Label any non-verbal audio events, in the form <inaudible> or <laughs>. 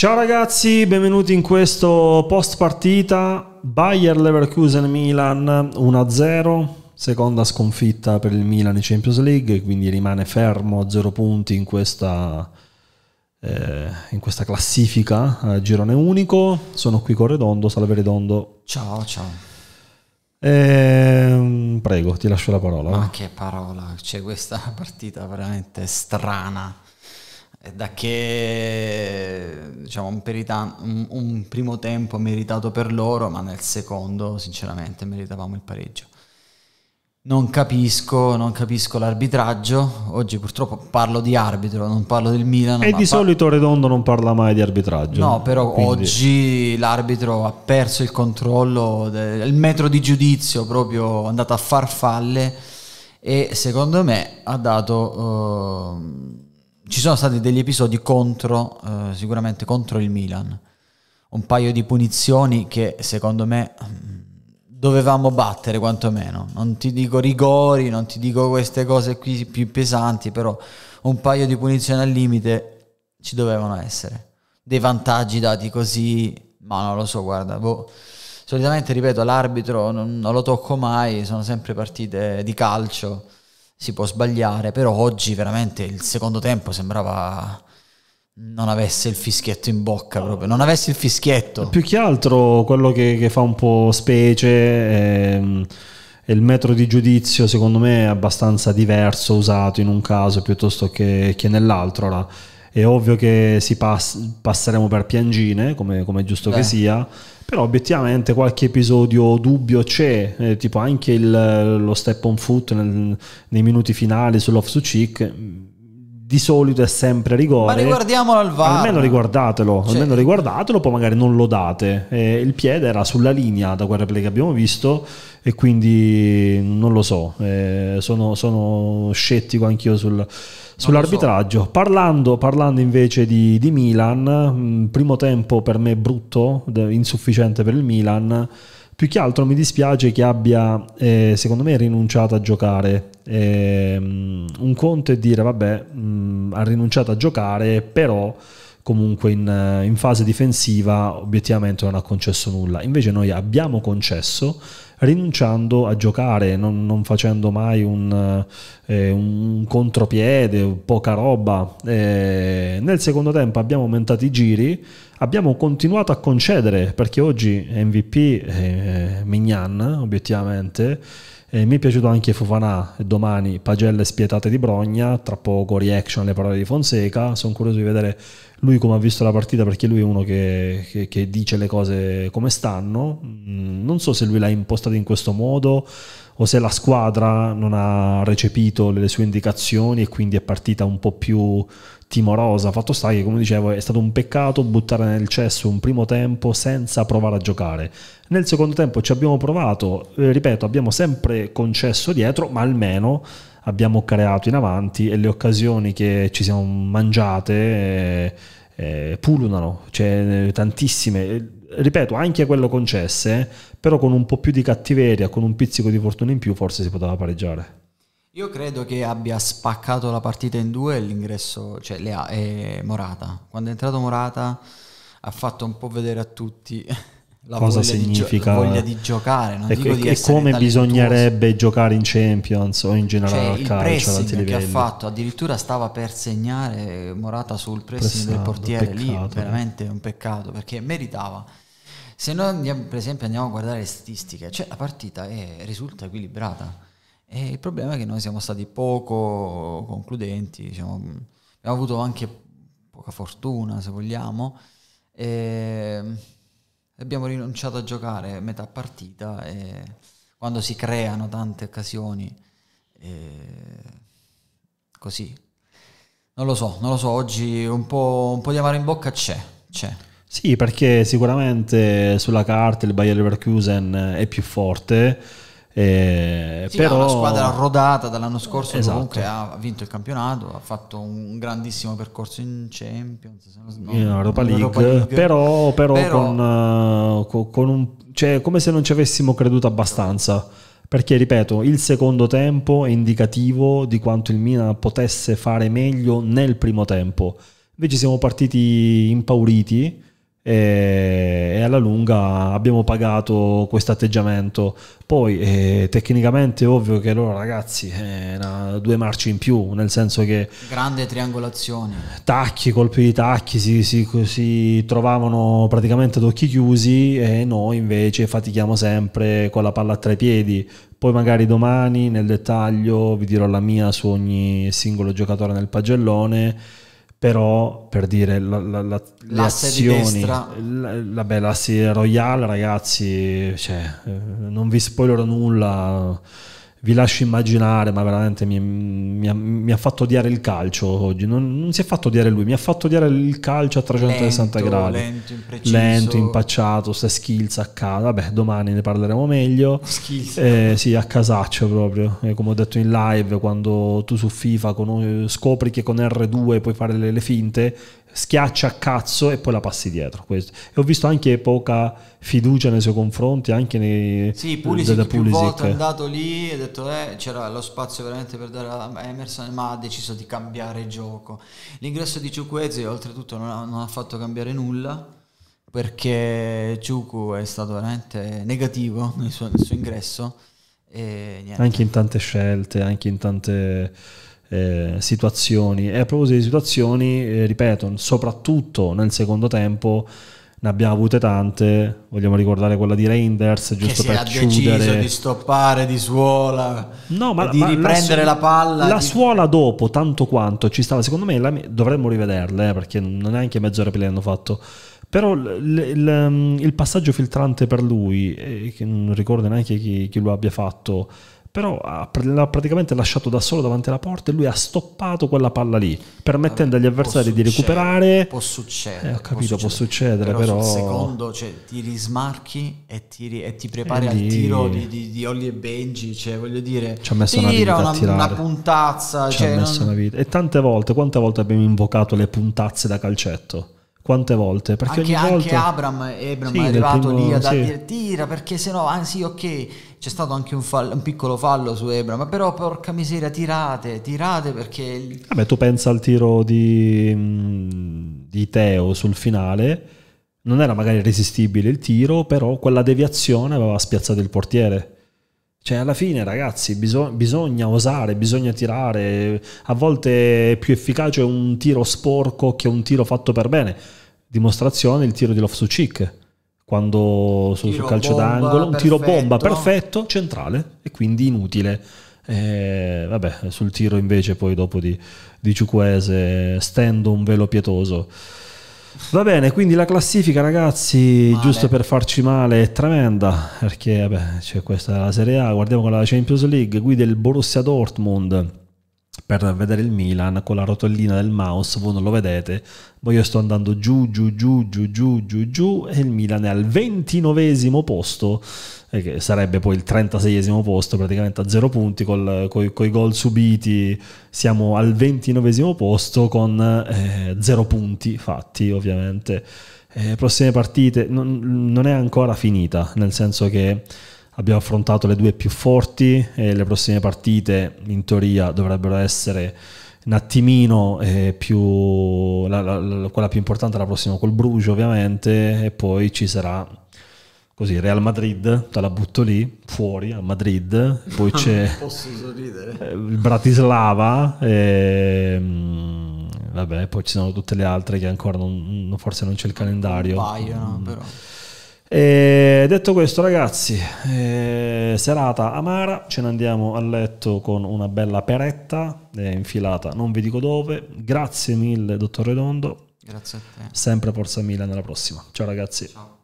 Ciao ragazzi, benvenuti in questo post partita Bayer Leverkusen Milan 1-0, seconda sconfitta per il Milan in Champions League, quindi rimane fermo a 0 punti in questa, eh, in questa classifica eh, girone unico. Sono qui con Redondo, salve Redondo. Ciao, ciao. Eh, prego, ti lascio la parola. Ma che parola, c'è questa partita veramente strana da che diciamo, un, perita- un, un, primo tempo meritato per loro, ma nel secondo sinceramente meritavamo il pareggio. Non capisco, non capisco l'arbitraggio, oggi purtroppo parlo di arbitro, non parlo del Milan. E di solito Redondo non parla mai di arbitraggio. No, però quindi... oggi l'arbitro ha perso il controllo, del, il metro di giudizio proprio andato a farfalle e secondo me ha dato... Uh, ci sono stati degli episodi contro, eh, sicuramente contro il Milan, un paio di punizioni che secondo me mm, dovevamo battere quantomeno, non ti dico rigori, non ti dico queste cose qui più pesanti, però un paio di punizioni al limite ci dovevano essere, dei vantaggi dati così, ma non lo so, guarda, boh solitamente ripeto l'arbitro non, non, lo tocco mai sono sempre partite di calcio si può sbagliare, però oggi veramente il secondo tempo sembrava non avesse il fischietto in bocca proprio, non avesse il fischietto. Più che altro quello che, che fa un po' specie è, è, il metro di giudizio secondo me è abbastanza diverso usato in un caso piuttosto che, che nell'altro. Là è ovvio che si pass- passeremo per piangine, come, è giusto Beh. che sia, però obiettivamente qualche episodio dubbio c'è, eh, tipo anche il, lo step on foot nel, nei minuti finali sull'off to chick. di solito è sempre rigore. Ma riguardiamolo al VAR. Almeno riguardatelo, cioè, almeno riguardatelo, poi magari non lo date. Eh, il piede era sulla linea da quel replay che abbiamo visto e quindi non lo so, eh, sono, sono scettico anch'io sul sull'arbitraggio. So. Parlando, parlando, invece di, di Milan, mm, primo tempo per me brutto, insufficiente per il Milan. Più che altro mi dispiace che abbia, eh, secondo me, rinunciato a giocare. Eh, un conto è dire, vabbè, mh, mm, ha rinunciato a giocare, però comunque in, in fase difensiva obiettivamente non ha concesso nulla. Invece noi abbiamo concesso rinunciando a giocare, non, non facendo mai un, eh, eh un, contropiede, poca roba. Eh, nel secondo tempo abbiamo aumentato i giri, abbiamo continuato a concedere, perché oggi MVP eh, Mignan, obiettivamente, eh, mi è piaciuto anche Fofana e domani pagelle spietate di Brogna, tra poco reaction alle parole di Fonseca, sono curioso di vedere lui come ha visto la partita perché lui è uno che, che, che dice le cose come stanno, mm, non so se lui l'ha impostata in questo modo, o se la squadra non ha recepito le sue indicazioni e quindi è partita un po' più timorosa. Fatto sta che, come dicevo, è stato un peccato buttare nel cesso un primo tempo senza provare a giocare. Nel secondo tempo ci abbiamo provato, eh, ripeto, abbiamo sempre concesso dietro, ma almeno abbiamo creato in avanti e le occasioni che ci siamo mangiate eh, eh, pullulano, cioè eh, tantissime ripeto, anche quello concesse, però con un po' più di cattiveria, con un pizzico di fortuna in più, forse si poteva pareggiare. Io credo che abbia spaccato la partita in due l'ingresso, cioè Lea, eh, Morata. Quando è entrato Morata ha fatto un po' vedere a tutti la cosa significa di gio- voglia di giocare e, di e come bisognerebbe giocare in Champions o in generale cioè, al il calcio il pressing che ha fatto addirittura stava per segnare Morata sul pressing Pressato, del portiere peccato, lì veramente un peccato perché meritava se noi andiamo, per esempio andiamo a guardare le statistiche cioè la partita è, risulta equilibrata e il problema è che noi siamo stati poco concludenti diciamo, abbiamo avuto anche poca fortuna se vogliamo e ehm, abbiamo rinunciato a giocare metà partita e quando si creano tante occasioni eh, così non lo so, non lo so, oggi un po', un po di amaro in bocca c'è, c'è. Sì, perché sicuramente sulla carta il Bayer Leverkusen è più forte, eh, sì, però... una squadra rodata dall'anno scorso esatto. comunque ha vinto il campionato, ha fatto un grandissimo percorso in Champions, no, in Europa, League, Europa League. però, però, però... Con, uh, con un, cioè, come se non ci avessimo creduto abbastanza. Perché, ripeto, il secondo tempo è indicativo di quanto il Milan potesse fare meglio nel primo tempo. Invece siamo partiti impauriti, e, alla lunga abbiamo pagato questo atteggiamento. Poi eh, tecnicamente è ovvio che loro ragazzi eh, due marce in più, nel senso che... Grande triangolazione. Tacchi, colpi di tacchi, si, si, si trovavano praticamente ad occhi chiusi e noi invece fatichiamo sempre con la palla a tre piedi. Poi magari domani nel dettaglio vi dirò la mia su ogni singolo giocatore nel pagellone però per dire la, la, la, le azioni la, bella sì, Royale ragazzi cioè, eh, non vi spoilerò nulla vi lascio immaginare, ma veramente mi, mi, ha, mi ha, fatto odiare il calcio oggi. Non, non, si è fatto odiare lui, mi ha fatto odiare il calcio a 360 lento, gradi. Lento, impreciso. Lento, impacciato, se skills a casa. Vabbè, domani ne parleremo meglio. Skills. Eh, sì, a casaccio proprio. Eh, come ho detto in live, quando tu su FIFA con, scopri che con R2 puoi fare le, le finte, schiaccia a cazzo e poi la passi dietro. Questo. E ho visto anche poca fiducia nei suoi confronti, anche nei... Sì, Pulisic da, più Pulisic. volte è andato lì e ha detto eh, c'era lo spazio veramente per dare a Emerson, ma ha deciso di cambiare gioco. L'ingresso di Ciuquezzi oltretutto non ha, non ha fatto cambiare nulla perché Ciucu è stato veramente negativo nel suo, nel suo ingresso. anche in tante scelte, anche in tante eh, situazioni. E a proposito di situazioni, eh, ripeto, soprattutto nel secondo tempo ne abbiamo avute tante. Vogliamo ricordare quella di Reinders, giusto per chiudere. di stoppare di suola, no, ma, di ma riprendere la, la palla. La di... suola dopo, tanto quanto ci stava, secondo me la, dovremmo rivederle, eh, perché non è anche mezz'ora prima hanno fatto. Però l, l, mm, il passaggio filtrante per lui, eh, che non ricordo neanche chi, chi lo abbia fatto, però l'ha praticamente lasciato da solo davanti alla porta e lui ha stoppato quella palla lì, permettendo agli avversari di recuperare. Può succedere. Eh, ho capito, può succedere, può succedere però, però... secondo, cioè, ti rismarchi e, tiri, e ti prepari e eh, lì... al tiro di, di, di, Olli e Benji, cioè voglio dire, ci ha messo tira una, vita una, una puntazza. Ci cioè, ha messo non... una vita. E tante volte, quante volte abbiamo invocato le puntazze da calcetto? quante volte. Perché anche, ogni volta... anche Abram, Abram sì, è arrivato primo, lì a sì. dire tira perché sennò, anzi ah, ok, c'è stato anche un, fallo, un, piccolo fallo su Abram, però porca miseria tirate, tirate perché... Vabbè tu pensa al tiro di, mm, di Teo sul finale, non era magari resistibile il tiro, però quella deviazione aveva spiazzato il portiere. Cioè, alla fine, ragazzi, bisogna, bisogna osare, bisogna tirare. A volte è più efficace un tiro sporco che un tiro fatto per bene. Dimostrazione il tiro di Loftus-Cheek quando sul calcio d'angolo, un perfetto. tiro bomba perfetto, centrale e quindi inutile. E, eh, vabbè, sul tiro invece poi dopo di, di Ciuquese stendo un velo pietoso. Va bene, quindi la classifica, ragazzi, male. giusto per farci male, è tremenda. Perché, vabbè, c'è questa la Serie A, guardiamo con la Champions League, guida il Borussia Dortmund per vedere il Milan con la rotellina del mouse, voi non lo vedete, ma io sto andando giù, giù, giù, giù, giù, giù, giù e il Milan è al ventinovesimo posto, eh, che sarebbe poi il trentaseiesimo posto, praticamente a zero punti, con i gol subiti siamo al ventinovesimo posto con eh, zero punti fatti ovviamente. Eh, prossime partite non, non è ancora finita, nel senso che abbiamo affrontato le due più forti e le prossime partite in teoria dovrebbero essere un attimino eh, più la, la, quella più importante la prossima col Bruges ovviamente e poi ci sarà così Real Madrid te la butto lì fuori a Madrid poi non <laughs> <laughs> posso il Bratislava e, ehm, vabbè poi ci sono tutte le altre che ancora non, forse non c'è il calendario un paio però e detto questo, ragazzi, eh, serata amara, ce ne andiamo a letto con una bella peretta eh, infilata, non vi dico dove. Grazie mille, dottor Redondo. Grazie a te. Sempre Forza Milan, alla prossima. Ciao ragazzi. Ciao.